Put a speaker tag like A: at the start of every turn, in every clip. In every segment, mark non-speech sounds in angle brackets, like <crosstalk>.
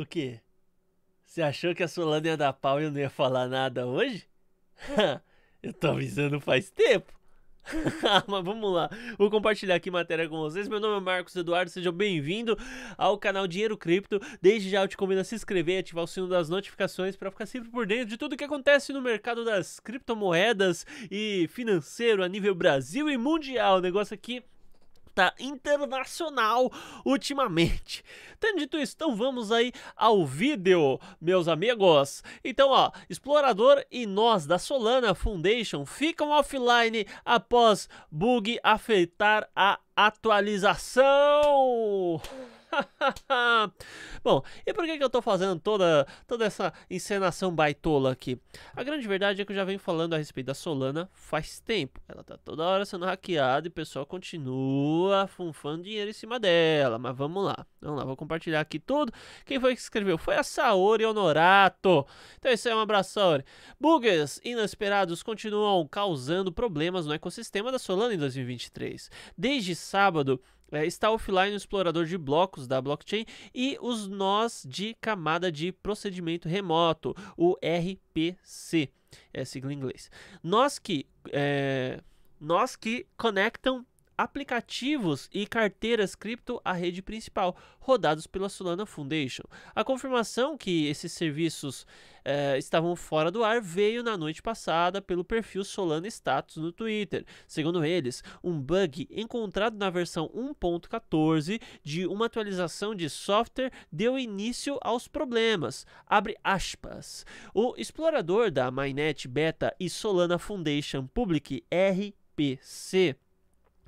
A: O quê? Você achou que a Solana ia dar pau e eu não ia falar nada hoje? <laughs> eu tô avisando faz tempo. <laughs> Mas vamos lá, vou compartilhar aqui matéria com vocês. Meu nome é Marcos Eduardo, seja bem-vindo ao canal Dinheiro Cripto. Desde já eu te convido a se inscrever e ativar o sino das notificações para ficar sempre por dentro de tudo que acontece no mercado das criptomoedas e financeiro a nível Brasil e mundial. O negócio aqui internacional ultimamente. Tendo dito isso, então vamos aí ao vídeo, meus amigos. Então, ó, Explorador e nós da Solana Foundation ficam offline após bug afetar a atualização. <laughs> Bom, e por que, que eu tô fazendo toda, toda essa encenação baitola aqui? A grande verdade é que eu já venho falando a respeito da Solana faz tempo. Ela tá toda hora sendo hackeada e o pessoal continua funfando dinheiro em cima dela. Mas vamos lá. Vamos lá, vou compartilhar aqui tudo. Quem foi que escreveu? Foi a Saori Honorato. Então é isso é um abraço, Saori. Bugs inesperados continuam causando problemas no ecossistema da Solana em 2023. Desde sábado, eh, está offline o explorador de blocos da blockchain e os nós de camada de procedimento remoto, o RPC, é a sigla em inglês. Nós que é, nós que conectam aplicativos e carteiras cripto à rede principal, rodados pela Solana Foundation. A confirmação que esses serviços eh, estavam fora do ar veio na noite passada pelo perfil Solana Status no Twitter. Segundo eles, um bug encontrado na versão 1.14 de uma atualização de software deu início aos problemas. Abre aspas. O explorador da Mainnet Beta e Solana Foundation Public RPC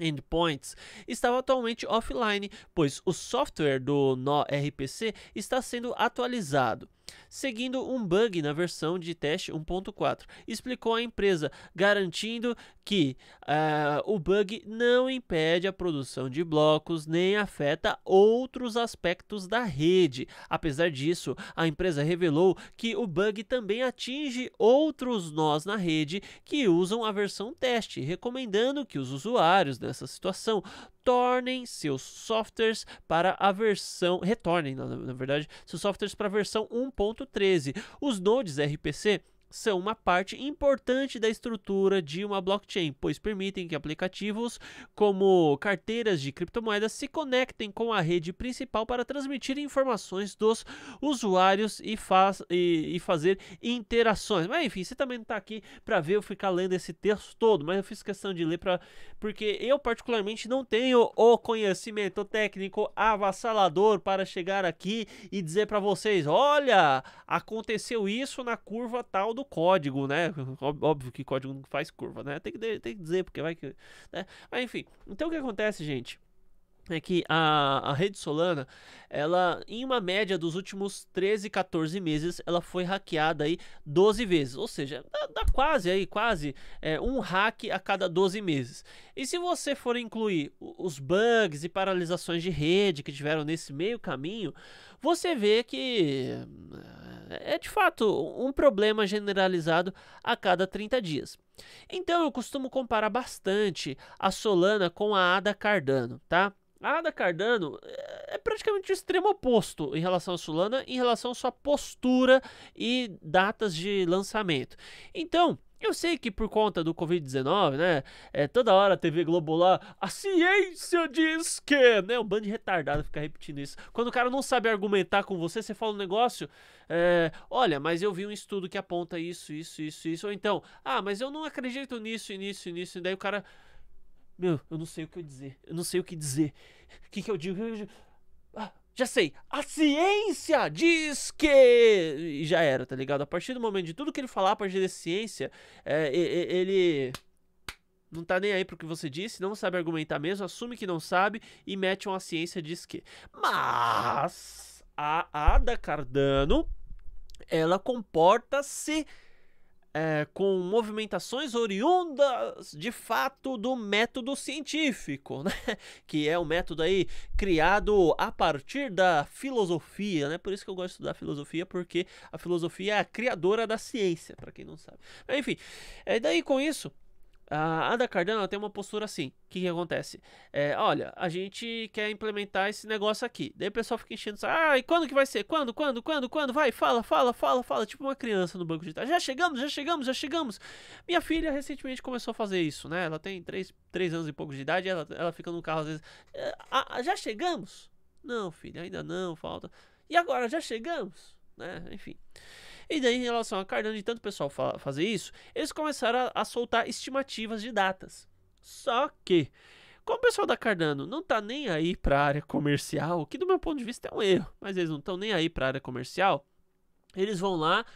A: endpoints estava atualmente offline, pois o software do No RPC está sendo atualizado seguindo um bug na versão de teste 1.4, explicou a empresa, garantindo que uh, o bug não impede a produção de blocos nem afeta outros aspectos da rede. Apesar disso, a empresa revelou que o bug também atinge outros nós na rede que usam a versão teste, recomendando que os usuários nessa situação retornem seus softwares para a versão. Retornem, na, na verdade, seus softwares para a versão 1.13. Os nodes RPC são uma parte importante da estrutura de uma blockchain, pois permitem que aplicativos como carteiras de criptomoedas se conectem com a rede principal para transmitir informações dos usuários e, faz, e, e fazer interações. Mas enfim, você também não está aqui para ver eu ficar lendo esse texto todo, mas eu fiz questão de ler pra, porque eu particularmente não tenho o conhecimento técnico avassalador para chegar aqui e dizer para vocês, olha, aconteceu isso na curva tal do no código, né? <laughs> Óbvio que código não faz curva, né? Tem que, tem que dizer, porque vai que. Né? Mas enfim, então o que acontece, gente? é que a, a rede Solana, ela em uma média dos últimos 13, 14 meses, ela foi hackeada aí 12 vezes, ou seja, dá, dá quase aí, quase é, um hack a cada 12 meses. E se você for incluir os bugs e paralisações de rede que tiveram nesse meio caminho, você vê que é, é de fato um problema generalizado a cada 30 dias. Então eu costumo comparar bastante a Solana com a Ada Cardano, tá? A Ada Cardano é, é praticamente o extremo oposto em relação a Solana, em relação à sua postura e datas de lançamento. Então, eu sei que por conta do Covid-19, né, é, toda hora a TV Globo lá, a ciência diz que, né, um bando de retardado ficar repetindo isso. Quando o cara não sabe argumentar com você, você fala um negócio, é, olha, mas eu vi um estudo que aponta isso, isso, isso, isso, ou então, ah, mas eu não acredito nisso, nisso, nisso, e daí o cara meu, eu não sei o que eu dizer. Eu não sei o que dizer. O que, que eu digo? Eu, eu, ah, já sei. A ciência diz que. E já era, tá ligado? A partir do momento de tudo que ele falar, a partir da ciência, é, ele. Não tá nem aí pro que você disse, não sabe argumentar mesmo, assume que não sabe e mete uma ciência diz que. Mas. A Ada Cardano. Ela comporta-se é, com movimentações oriundas de fato do método científico, né? <laughs> que é um método aí criado a partir da filosofia, né? por isso que eu gosto da filosofia, porque a filosofia é a criadora da ciência, para quem não sabe. Enfim, é daí com isso a da Cardano tem uma postura assim. O que, que acontece? É, olha, a gente quer implementar esse negócio aqui. Daí o pessoal fica enchendo. Ah, e quando que vai ser? Quando, quando, quando, quando? Vai, fala, fala, fala, fala. Tipo uma criança no banco de Já chegamos, já chegamos, já chegamos. Minha filha recentemente começou a fazer isso, né? Ela tem 3, 3 anos e pouco de idade. Ela, ela fica no carro às vezes. Ah, já chegamos? Não, filha, ainda não, falta. E agora, já chegamos? Né? Enfim. E daí, em relação a Cardano, de tanto pessoal fa fazer isso, eles começaram a, a soltar estimativas de datas. Só que, como o pessoal da Cardano não tá nem aí pra área comercial, que do meu ponto de vista é um erro, mas eles não estão nem aí pra área comercial, eles vão lá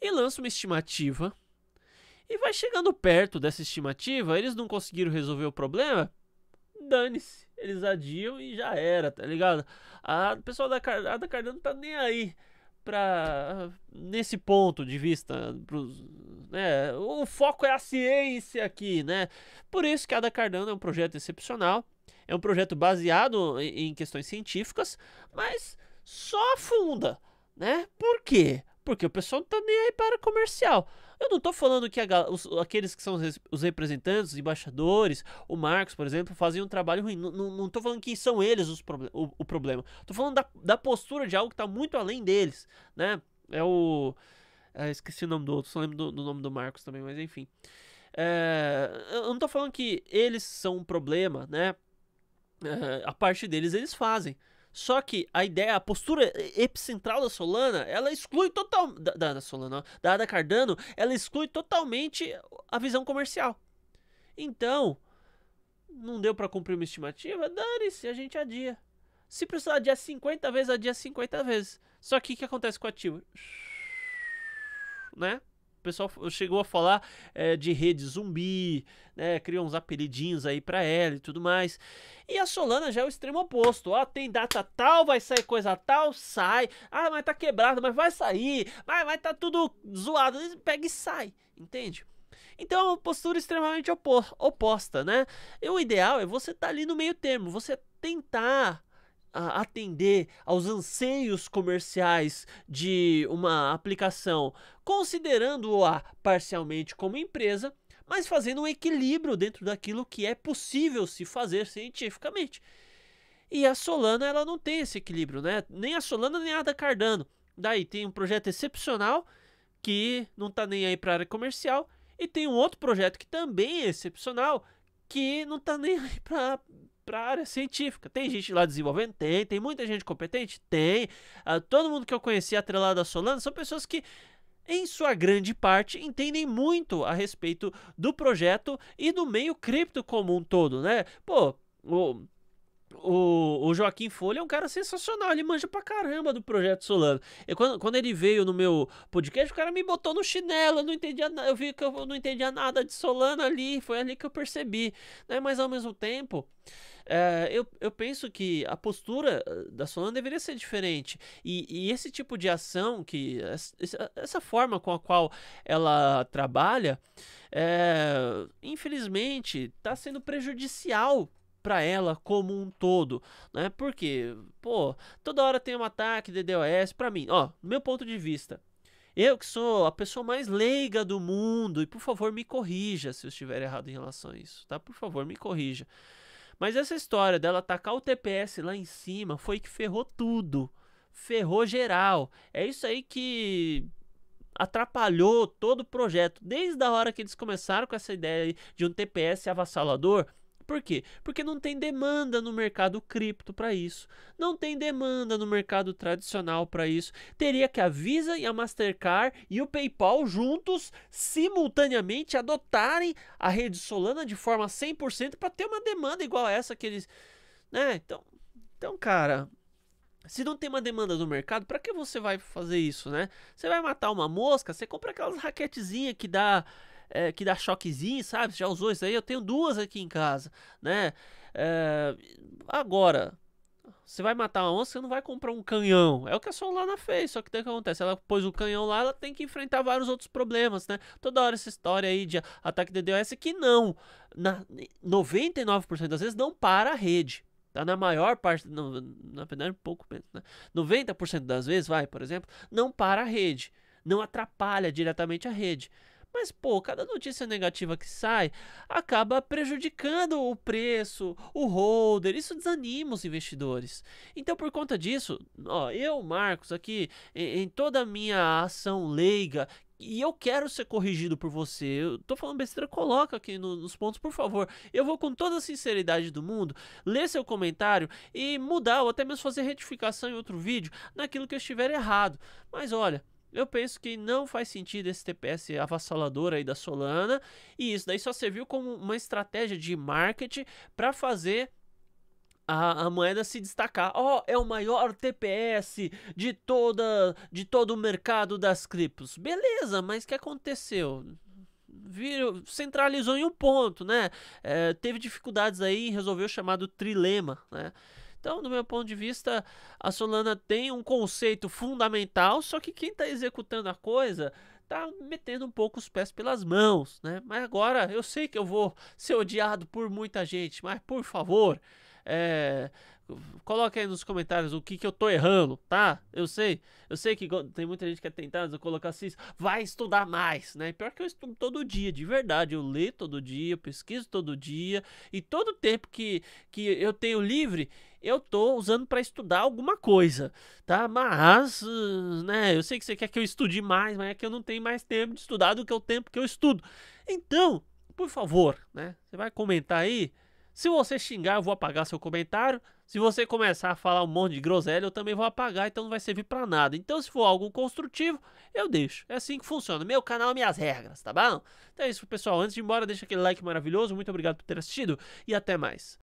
A: e lançam uma estimativa. E vai chegando perto dessa estimativa, eles não conseguiram resolver o problema, dane-se. Eles adiam e já era, tá ligado? A pessoal da, Cardano da Cardano tá nem aí para nesse ponto de vista, pros, né, o foco é a ciência aqui, né? Por isso cada Cardano é um projeto excepcional, é um projeto baseado em questões científicas, mas só afunda, né? Por quê? Porque o pessoal não tá nem aí para comercial. Eu não tô falando que a, os, aqueles que são os, os, representantes, os embaixadores, o Marcos, por exemplo, fazem um trabalho ruim. Não, não tô falando que são eles os proble o, o, problema. Tô falando da, da postura de algo que tá muito além deles, né? É o... É, esqueci o nome do outro, só lembro do, do nome do Marcos também, mas enfim. É, eu não tô falando que eles são um problema, né? É, a parte deles eles fazem. Só que a ideia, a postura epicentral da Solana, ela exclui total da, da Solana, da Ada Cardano, ela exclui totalmente a visão comercial. Então, não deu para cumprir uma estimativa, dane-se, a gente adia. Se precisar adiar 50 vezes, adia 50 vezes. Só que o que acontece com o ativo? Né? O pessoal chegou a falar é, de rede zumbi, né? Criou uns apelidinhos aí pra ela e tudo mais. E a Solana já é o extremo oposto. Ó, tem data tal, vai sair coisa tal, sai. Ah, mas tá quebrado, mas vai sair. Mas, vai tá tudo zoado. Pega e sai, entende? Então é uma postura extremamente opo oposta, né? E o ideal é você estar tá ali no meio termo, você tentar a atender aos anseios comerciais de uma aplicação, considerando-a parcialmente como empresa, mas fazendo um equilíbrio dentro daquilo que é possível se fazer cientificamente. E a Solana ela não tem esse equilíbrio, né? Nem a Solana nem a da Cardano. Daí tem um projeto excepcional que não está nem aí para a área comercial e tem um outro projeto que também é excepcional, que não tá nem aí pra, pra área científica. Tem gente lá desenvolvendo? Tem. Tem muita gente competente? Tem. Ah, todo mundo que eu conheci atrelado a Solana são pessoas que em sua grande parte, entendem muito a respeito do projeto e do meio cripto como um todo, né? Pô, o, o, o Joaquim Folha é um cara sensacional, ele manja pra caramba do projeto Solano. e quando, quando ele veio no meu podcast, o cara me botou no chinelo, eu não entendia Eu vi que eu não entendia nada de Solano ali, foi ali que eu percebi. Né? Mas ao mesmo tempo, é, eu, eu penso que a postura eh, da Solano deveria ser diferente. E, e esse tipo de ação, que essa, essa, forma com a qual ela trabalha, é, infelizmente está sendo prejudicial para ela como um todo, né? Porque, pô, toda hora tem um ataque de DOS para mim, ó, no meu ponto de vista. Eu que sou a pessoa mais leiga do mundo, e por favor me corrija se eu estiver errado em relação a isso, tá? Por favor, me corrija. Mas essa história dela atacar o TPS lá em cima foi que ferrou tudo. Ferrou geral. É isso aí que atrapalhou todo o projeto. Desde a hora que eles começaram com essa ideia de um TPS avassalador, por quê? Porque não tem demanda no mercado cripto para isso, não tem demanda no mercado tradicional para isso. Teria que a Visa e a Mastercard e o PayPal juntos, simultaneamente, adotarem a rede Solana de forma 100% para ter uma demanda igual a essa que eles. Né? Então, então cara, se não tem uma demanda no mercado, para que você vai fazer isso, né? Você vai matar uma mosca, você compra aquelas raquetezinhas que dá é, que dá choquezinho, sabe? Você já usou isso aí? Eu tenho duas aqui em casa, né? É, agora, você vai matar uma onça, você não vai comprar um canhão. É o que a Solana fez, só que o que acontece? Ela pôs o canhão lá, ela tem que enfrentar vários outros problemas, né? Toda hora essa história aí de ataque DDoS que não, na 99% das vezes não para a rede. Tá na maior parte, na verdade um pouco menos, né? 90% das vezes, vai, por exemplo, não para a rede, não atrapalha diretamente a rede. Mas, pô, cada notícia negativa que sai acaba prejudicando o preço, o holder, isso desanima os investidores. Então, por conta disso, ó, eu, Marcos, aqui, em, em toda a minha ação leiga, e eu quero ser corrigido por você. Eu tô falando besteira, coloca aqui no, nos pontos, por favor. Eu vou com toda a sinceridade do mundo ler seu comentário e mudar ou até mesmo fazer retificação em outro vídeo naquilo que eu estiver errado. Mas olha, eu penso que não faz sentido esse TPS avassalador aí da Solana, e isso daí só serviu como uma estratégia de marketing para fazer a, a, moeda se destacar. Ó, oh, é o maior TPS de toda de todo o mercado das criptos. Beleza, mas o que aconteceu? Virou, centralizou em um ponto, né? É, teve dificuldades aí em resolver o chamado trilema, né? Então, do meu ponto de vista, a Solana tem um conceito fundamental, só que quem está executando a coisa tá metendo um pouco os pés pelas mãos, né? Mas agora eu sei que eu vou ser odiado por muita gente, mas por favor, é, Coloca aí nos comentários o que, que eu tô errando, tá? Eu sei, eu sei que tem muita gente que é tentada colocar assim, vai estudar mais, né? Pior que eu estudo todo dia, de verdade. Eu leio todo dia, eu pesquiso todo dia. E todo tempo que, que eu tenho livre, eu tô usando para estudar alguma coisa, tá? Mas, hum, né, eu sei que você quer que eu estude mais, mas é que eu não tenho mais tempo de estudar do que o tempo que eu estudo. Então, por favor, né, você vai comentar aí. Se você xingar, eu vou apagar seu comentário. Se você começar a falar um monte de groselha, eu também vou apagar, então não vai servir para nada. Então, se for algo construtivo, eu deixo. É assim que funciona. Meu canal, é minhas regras, tá bom? Então é isso, pessoal. Antes de ir embora, deixa aquele like maravilhoso. Muito obrigado por ter assistido e até mais.